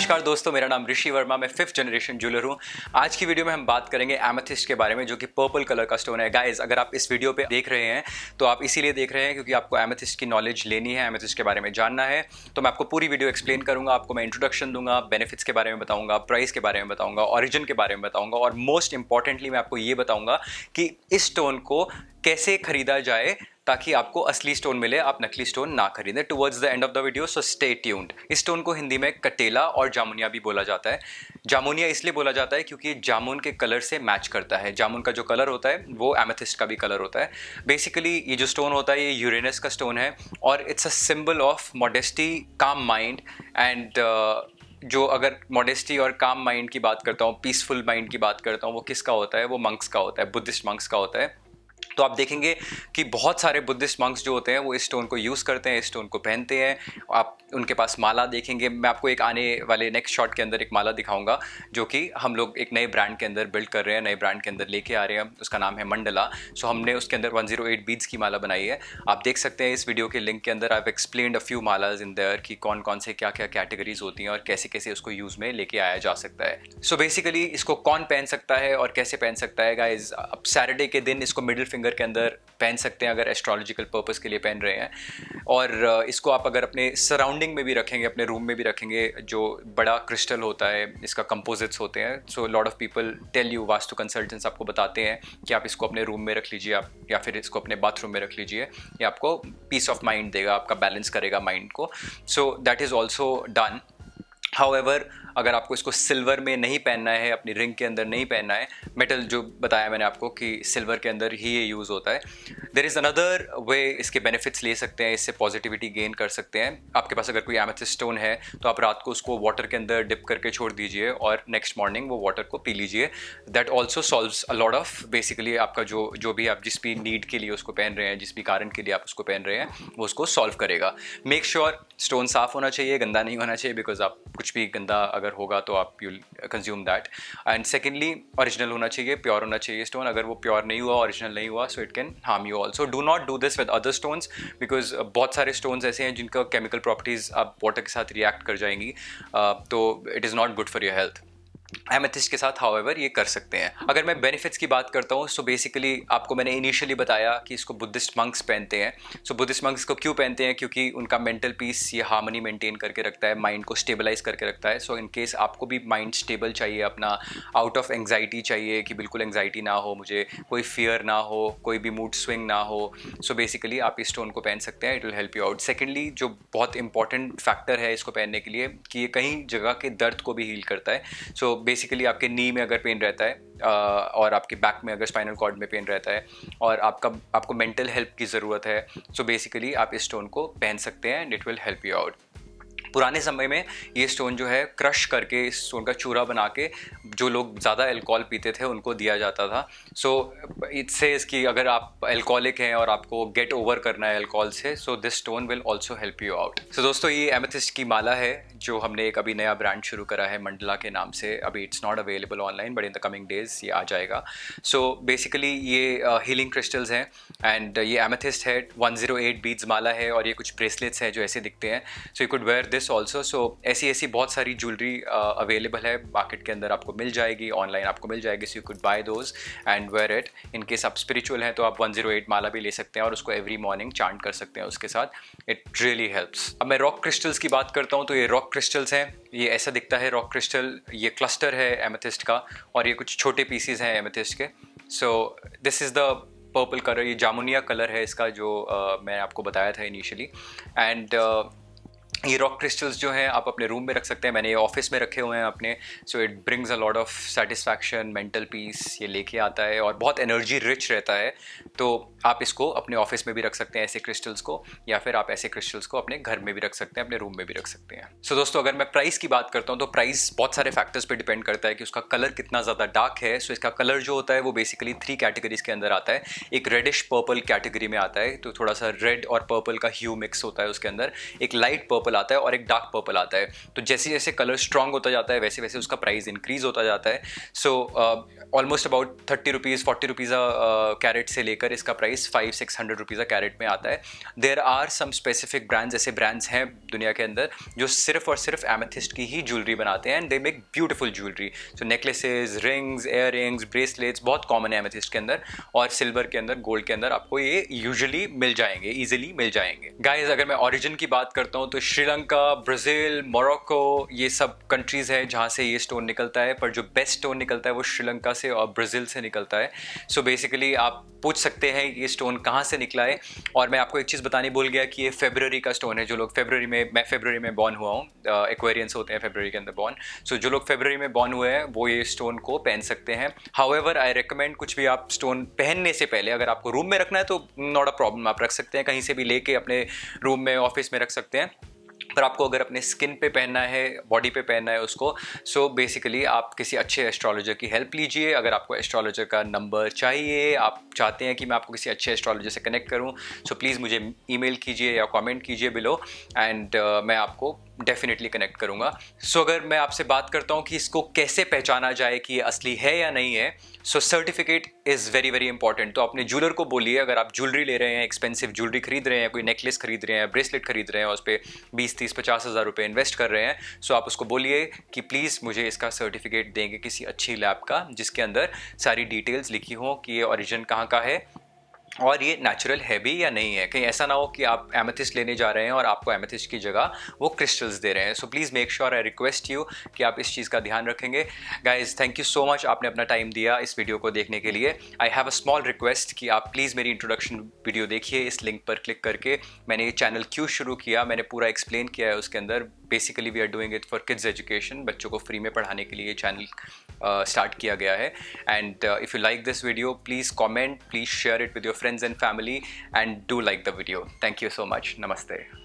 नमस्कार दोस्तों मेरा नाम ऋषि वर्मा मैं फिफ्थ जनरेशन ज्वेलर हूँ आज की वीडियो में हम बात करेंगे एमेथिस्ट के बारे में जो कि पर्पल कलर का स्टोन है गाइज अगर आप इस वीडियो पे देख रहे हैं तो आप इसीलिए देख रहे हैं क्योंकि आपको एमेथिस्ट की नॉलेज लेनी है एमेथिस्ट के बारे में जानना है तो मैं आपको पूरी वीडियो एक्सप्लेन करूंगा आपको मैं इंट्रोडक्शन दूंगा बेनिफिट्स के बारे में बताऊंगा प्राइस के बारे में बताऊंगा ऑरिजिन के बारे में बताऊंगा और मोस्ट इंपॉर्टेंटली मैं आपको ये बताऊंगा कि इस स्टोन को कैसे खरीदा जाए ताकि आपको असली स्टोन मिले आप नकली स्टोन ना खरीदें towards the end of the video so stay tuned इस स्टोन को हिंदी में कटेला और जामुनिया भी बोला जाता है जामुनिया इसलिए बोला जाता है क्योंकि जामुन के कलर से मैच करता है जामुन का जो कलर होता है वो एमेथिस्ट का भी कलर होता है बेसिकली ये जो स्टोन होता है ये यूरेनस का स्टोन है और it's a symbol of modesty calm mind and जो अगर मॉडेस्टी और काम माइंड की बात करता हूँ पीसफुल माइंड की बात करता हूँ वो किसका होता है वो मंक्स का होता है बुद्धिस्ट मंक्स का होता है तो आप देखेंगे कि बहुत सारे बुद्धिस्ट मंक्स जो होते हैं वो इस स्टोन को यूज़ करते हैं इस स्टोन को पहनते हैं आप उनके पास माला देखेंगे मैं आपको एक आने वाले नेक्स्ट शॉट के अंदर एक माला दिखाऊंगा जो कि हम लोग एक नए ब्रांड के अंदर बिल्ड कर रहे हैं नए ब्रांड के अंदर लेके आ रहे हैं उसका नाम है मंडला सो हमने उसके अंदर 108 बीड्स की माला बनाई है आप देख सकते हैं इस वीडियो के लिंक के अंदर आप एक्सप्लेन अ फ्यू मालाज इन दर कि कौन कौन से क्या क्या कैटेगरीज होती हैं और कैसे कैसे उसको यूज़ में लेके आया जा सकता है सो so बेसिकली इसको कौन पहन सकता है और कैसे पहन सकता है गाइज अब सैटरडे के दिन इसको मिडिल फिंगर के अंदर पहन सकते हैं अगर एस्ट्रोलॉजिकल पर्पस के लिए पहन रहे हैं और इसको आप अगर अपने सराउंडिंग में भी रखेंगे अपने रूम में भी रखेंगे जो बड़ा क्रिस्टल होता है इसका कंपोजिट्स होते हैं so lot of people tell you vastu consultants आपको बताते हैं कि आप इसको अपने रूम में रख लीजिए आप या फिर इसको अपने बाथरूम में रख लीजिए ये आपको पीस ऑफ माइंड देगा आपका बैलेंस करेगा माइंड को so that is also done however अगर आपको इसको सिल्वर में नहीं पहनना है अपनी रिंग के अंदर नहीं पहनना है मेटल जो बताया मैंने आपको कि सिल्वर के अंदर ही ये यूज़ होता है देर इज़ अनदर वे इसके बेनिफिट्स ले सकते हैं इससे पॉजिटिविटी गेन कर सकते हैं आपके पास अगर कोई एमथ स्टोन है तो आप रात को उसको वाटर के अंदर डिप करके छोड़ दीजिए और नेक्स्ट मॉर्निंग वो वाटर को पी लीजिए that also solve a lot of basically आपका जो जो भी आप जिस भी नीड के लिए उसको पहन रहे हैं जिस भी कारण के लिए आप उसको पहन रहे हैं वो उसको सॉल्व करेगा मेक श्योर स्टोन साफ होना चाहिए गंदा नहीं होना चाहिए बिकॉज आप कुछ भी गंदा अगर होगा तो आप you consume that and secondly original होना चाहिए प्योर होना चाहिए स्टोन अगर वो प्योर नहीं हुआ ओरिजिनल नहीं हुआ so it can harm you also do not do this with other stones because बहुत सारे स्टोन्स ऐसे हैं जिनका केमिकल प्रॉपर्टीज़ आप वाटर के साथ रिएक्ट कर जाएंगी uh, तो it is not good for your health amethyst के साथ हाउएवर ये कर सकते हैं अगर मैं बेनिफिट्स की बात करता हूँ सो बेसिकली आपको मैंने इनिशियली बताया कि इसको बुद्धिस्ट मंक्स पहनते हैं सो बुद्धिस्ट मंक्स को क्यों पहनते हैं क्योंकि उनका मेंटल पीस ये हार्मनी मेंटेन करके रखता है माइंड को स्टेबलाइज करके रखता है सो इन केस आपको भी माइंड स्टेबल चाहिए अपना आउट ऑफ एंगजाइटी चाहिए कि बिल्कुल एंगजाइटी ना हो मुझे कोई फियर ना हो कोई भी मूड स्विंग ना हो सो so बेसिकली आप इस स्टोन को पहन सकते हैं it will help you out secondly जो बहुत इंपॉर्टेंट फैक्टर है इसको पहनने के लिए कि ये कहीं जगह के दर्द को भी हील करता है सो so, बेसिकली आपके नी में अगर पेन रहता है और आपके बैक में अगर स्पाइनल कॉर्ड में पेन रहता है और आपका आपको मेंटल हेल्प की ज़रूरत है सो बेसिकली आप इस स्टोन को पहन सकते हैं and it will help you out पुराने समय में ये स्टोन जो है क्रश करके इस स्टोन का चूरा बना के जो लोग ज़्यादा एल्कोहल पीते थे उनको दिया जाता था सो इससे इसकी अगर आप एल्कोहलिक हैं और आपको गेट ओवर करना है एल्कोहल से so this stone will also help you out so दोस्तों ये एमथिस्ट की माला है जो हमने एक अभी नया ब्रांड शुरू करा है मंडला के नाम से अभी it's not available online but in the coming days ये आ जाएगा सो so, बेसिकली ये हीलिंग uh, क्रिस्टल्स हैं एंड ये एमेथिस्ट है 108 बीज माला है और ये कुछ ब्रेसलेट्स हैं जो ऐसे दिखते हैं so you could wear this also so ऐसी ऐसी बहुत सारी ज्वेलरी अवेलेबल uh, है मार्केट के अंदर आपको मिल जाएगी ऑनलाइन आपको मिल जाएगी so you could buy those and wear it in case आप स्पिरिचुअल हैं तो आप एट माला भी ले सकते हैं और उसको एवरी मॉर्निंग चांट कर सकते हैं उसके साथ इट रियली हेल्प्स अब मैं रॉक क्रिस्टल्स की बात करता हूँ तो ये रॉक रॉक क्रिस्टल्स हैं ये ऐसा दिखता है रॉक क्रिस्टल ये क्लस्टर है एमेथिस्ट का और ये कुछ छोटे पीसीज हैं एमेथिस्ट के so this is the purple colour ये जामुनिया कलर है इसका जो uh, मैं आपको बताया था इनिशियली एंड uh, ये रॉक क्रिस्टल्स जो हैं आप अपने रूम में रख सकते हैं मैंने ये ऑफिस में रखे हुए हैं अपने so it brings a lot of satisfaction mental peace ये लेके आता है और बहुत एनर्जी रिच रहता है तो आप इसको अपने ऑफिस में भी रख सकते हैं ऐसे क्रिस्टल्स को या फिर आप ऐसे क्रिस्टल्स को अपने घर में भी रख सकते हैं अपने रूम में भी रख सकते हैं सो so दोस्तों अगर मैं प्राइस की बात करता हूँ तो प्राइस बहुत सारे फैक्टर्स पर डिपेंड करता है कि उसका कलर कितना ज़्यादा डार्क है सो so इसका कलर जो होता है वो बेसिकली थ्री कैटेगरीज के अंदर आता है एक रेडिश पर्पल कैटेगरी में आता है तो थोड़ा सा रेड और पर्पल का ह्यू मिक्स होता है उसके अंदर एक लाइट पर्पल पर्पल आता है और एक डार्क पर्पल आता है तो जैसे जैसे कलर स्ट्रॉन्ग होता जाता है वैसे वैसे उसका प्राइस इंक्रीज होता जाता है so almost about thirty rupees forty rupees carat से लेकर इसका price five six hundred rupees carat में आता है there are some specific brands ऐसे ब्रांड्स हैं दुनिया के अंदर जो सिर्फ और सिर्फ एमेथिस्ट की ही ज्वेलरी बनाते हैं and they make beautiful jewellery so necklaces rings ear rings bracelets बहुत कॉमन है एमेथिस्ट के अंदर और सिल्वर के अंदर गोल्ड के अंदर आपको ये यूजली मिल जाएंगे ईजिली मिल जाएंगे गाइज अगर मैं ऑरिजिन की बात करता हूँ तो श्री श्रीलंका ब्राज़ील मोरक्को ये सब कंट्रीज़ है जहाँ से ये स्टोन निकलता है पर जो बेस्ट स्टोन निकलता है वो श्रीलंका से और ब्राज़ील से निकलता है सो so बेसिकली आप पूछ सकते हैं ये स्टोन कहाँ से निकला है और मैं आपको एक चीज़ बतानी भूल गया कि ये फेबररी का स्टोन है जो लोग फेबररी में मैं फेबररी में बॉर्न हुआ हूँ एक्वेरियंस होते हैं फेबररी के अंदर बॉर्न सो जो लोग फेबररी में बॉर्न हुए हैं वो ये स्टोन को पहन सकते हैं हाउ एवर आई रिकमेंड कुछ भी आप स्टोन पहनने से पहले अगर आपको रूम में रखना है तो नॉट अ प्रॉब्लम आप रख सकते हैं कहीं से भी लेके अपने रूम में ऑफिस में रख सकते हैं पर आपको अगर अपने स्किन पे पहनना है बॉडी पे पहनना है उसको सो so बेसिकली आप किसी अच्छे एस्ट्रोलॉजर की हेल्प लीजिए अगर आपको एस्ट्रोलॉजर का नंबर चाहिए आप चाहते हैं कि मैं आपको किसी अच्छे एस्ट्रोलॉजर से कनेक्ट करूँ सो so प्लीज़ मुझे ई कीजिए या कॉमेंट कीजिए बिलो एंड uh, मैं आपको डेफिनेटली कनेक्ट करूँगा सो so, अगर मैं आपसे बात करता हूँ कि इसको कैसे पहचाना जाए कि ये असली है या नहीं है so certificate is very very important तो अपने ज्वेलर को बोलिए अगर आप ज्वेलरी ले रहे हैं एक्सपेंसिव ज्वेलरी खरीद रहे हैं कोई नेकलेस खरीद रहे हैं ब्रेसलेट खरीद रहे हैं उस पर बीस तीस पचास हज़ार रुपये इन्वेस्ट कर रहे हैं सो so आप उसको बोलिए कि प्लीज़ मुझे इसका सर्टिफिकेट देंगे किसी अच्छी लैब का जिसके अंदर सारी डिटेल्स लिखी हों कि ये ऑरिजिन कहाँ का है और ये नेचुरल है भी या नहीं है कहीं ऐसा ना हो कि आप एमेथिस्ट लेने जा रहे हैं और आपको एमेथिस्ट की जगह वो क्रिस्टल्स दे रहे हैं so please make sure I request you कि आप इस चीज़ का ध्यान रखेंगे guys thank you so much आपने अपना टाइम दिया इस वीडियो को देखने के लिए I have a small request कि आप प्लीज़ मेरी इंट्रोडक्शन वीडियो देखिए इस लिंक पर क्लिक करके मैंने ये चैनल क्यों शुरू किया मैंने पूरा एक्सप्लेन किया है उसके अंदर basically we are doing it for kids education बच्चों को फ्री में पढ़ाने के लिए चैनल स्टार्ट uh, किया गया है and if you like this video please comment please share it with your friends and family and do like the video thank you so much नमस्ते